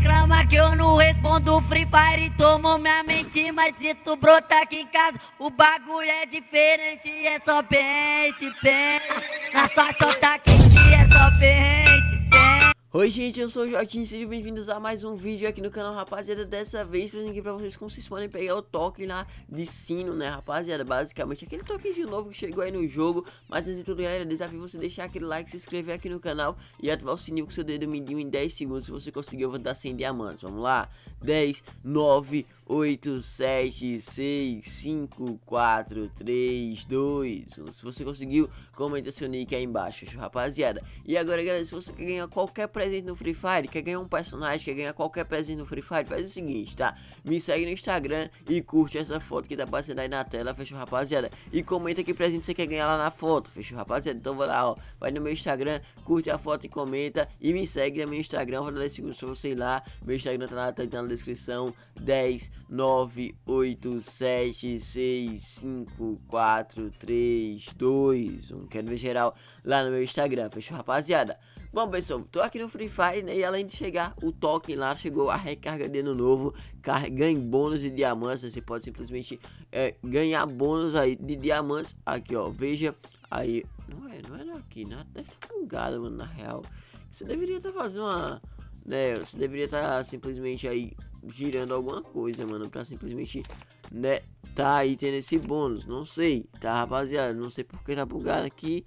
reclama que eu não respondo Free Fire tomou minha mente Mas se tu brotar aqui em casa O bagulho é diferente É só pente, pente Na sua chota quente é só pente Oi gente, eu sou o Jotinho, sejam bem-vindos a mais um vídeo aqui no canal, rapaziada, dessa vez trazendo aqui pra vocês como vocês podem pegar o toque lá de sino, né, rapaziada, basicamente, aquele toquezinho novo que chegou aí no jogo, mas antes de tudo, galera, desafio você deixar aquele like, se inscrever aqui no canal e ativar o sininho com seu dedo mindinho em 10 segundos, se você conseguir eu vou dar 100 diamantes, vamos lá, 10, 9, 8, 7, 6, 5, 4, 3, 2, 1, se você conseguiu, comenta seu nick aí embaixo, rapaziada, e agora, galera, se você quer ganhar qualquer prêmio, presente no Free Fire, quer ganhar um personagem, quer ganhar qualquer presente no Free Fire, faz o seguinte, tá? Me segue no Instagram e curte essa foto que tá passando aí na tela, fechou, rapaziada? E comenta que presente você quer ganhar lá na foto, fechou, rapaziada? Então vou lá, ó, vai no meu Instagram, curte a foto e comenta e me segue no meu Instagram, vou dar 10 segundos pra você ir lá, meu Instagram tá na, tá, tá na descrição, 10, 9, 8, 7, 6, 5, 4, 3, 2, 1, quero ver geral lá no meu Instagram, fechou, rapaziada? Bom, pessoal, tô aqui no Free Fire, né? E além de chegar o token lá, chegou a recarga de ano novo, ganhe bônus de diamantes, né? você pode simplesmente é, ganhar bônus aí de diamantes, aqui ó, veja, aí, não é, não é aqui, né? deve estar tá bugado, mano, na real, você deveria estar tá fazendo uma, né, você deveria estar tá simplesmente aí girando alguma coisa, mano, pra simplesmente, né, tá aí tendo esse bônus, não sei, tá rapaziada, não sei porque tá bugado aqui,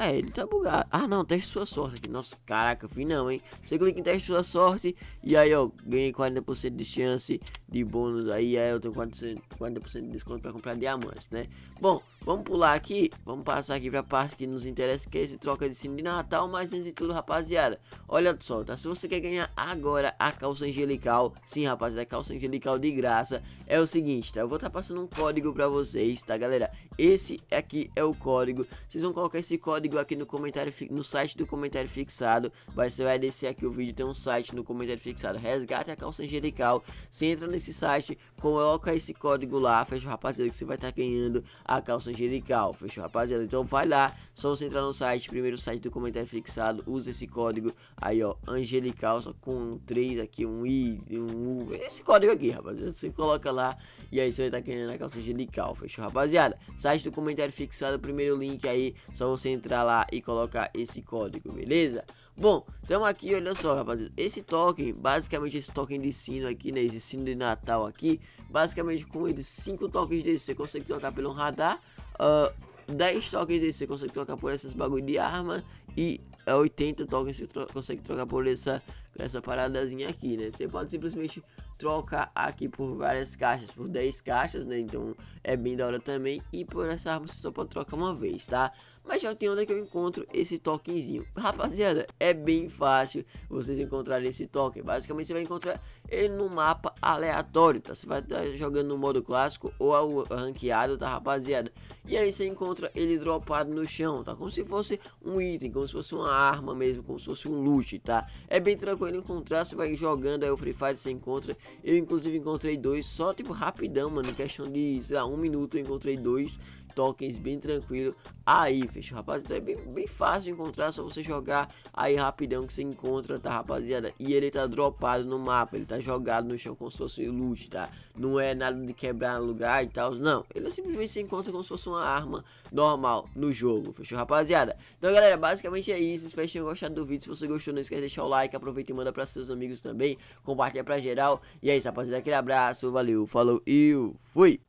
é, ele tá bugado. Ah, não, teste sua sorte aqui. Nossa, caraca, fui não, hein? Você clica em teste sua sorte. E aí, ó, ganhei 40% de chance de bônus. Aí, aí eu tenho 40%, 40 de desconto pra comprar diamantes, né? Bom, Vamos pular aqui, vamos passar aqui pra parte que nos interessa, que é esse troca de sino de Natal, mas antes de tudo, rapaziada, olha só, tá? Se você quer ganhar agora a calça angelical, sim, rapaziada, calça angelical de graça, é o seguinte, tá? Eu vou estar tá passando um código pra vocês, tá, galera? Esse aqui é o código, vocês vão colocar esse código aqui no comentário, no site do comentário fixado, vai, você vai descer aqui o vídeo, tem um site no comentário fixado, resgate a calça angelical, você entra nesse site, coloca esse código lá, fecha rapaziada, que você vai estar tá ganhando a calça angelical Angelical. Fechou, rapaziada? Então vai lá, só você entrar no site, primeiro site do comentário fixado, usa esse código aí, ó, Angelical, só com um 3 aqui, um I, um U, esse código aqui, rapaziada. Você coloca lá e aí você vai estar tá querendo a calça angelical, fechou, rapaziada? Site do comentário fixado, primeiro link aí, só você entrar lá e colocar esse código, beleza? Bom, então aqui, olha só, rapaziada. Esse token, basicamente esse token de sino aqui, né? Esse sino de Natal aqui, basicamente com ele, cinco tokens desse, você consegue trocar pelo radar Uh, ah, 10 tokens aí você consegue trocar por esses bagulho de arma e 80 é, tokens você tro consegue trocar por essa, essa paradazinha aqui, né? Você pode simplesmente trocar aqui por várias caixas, por 10 caixas, né? Então é bem da hora também. E por essa arma você só pode trocar uma vez, tá? mas já tem onde é que eu encontro esse tokenzinho. Rapaziada, é bem fácil vocês encontrarem esse token. Basicamente você vai encontrar ele no mapa aleatório, tá? Você vai estar tá jogando no modo clássico ou ranqueado, tá rapaziada? E aí você encontra ele dropado no chão, tá? Como se fosse um item, como se fosse uma arma mesmo, como se fosse um loot, tá? É bem tranquilo encontrar, você vai jogando aí o Free Fire, você encontra. Eu inclusive encontrei dois, só tipo rapidão, mano, em questão de, sei lá, um minuto eu encontrei dois tokens bem tranquilo aí, fechou, rapaziada Então é bem, bem fácil de encontrar, é só você jogar aí rapidão que você encontra, tá, rapaziada? E ele tá dropado no mapa, ele tá jogado no chão como se fosse um loot, tá? Não é nada de quebrar lugar e tal, não. Ele simplesmente se encontra como se fosse uma arma normal no jogo, fechou, rapaziada? Então, galera, basicamente é isso. Espero que tenham gostado do vídeo. Se você gostou, não esquece de deixar o like, aproveita e manda pra seus amigos também. Compartilha pra geral. E é isso, rapaziada. Aquele abraço, valeu, falou e fui!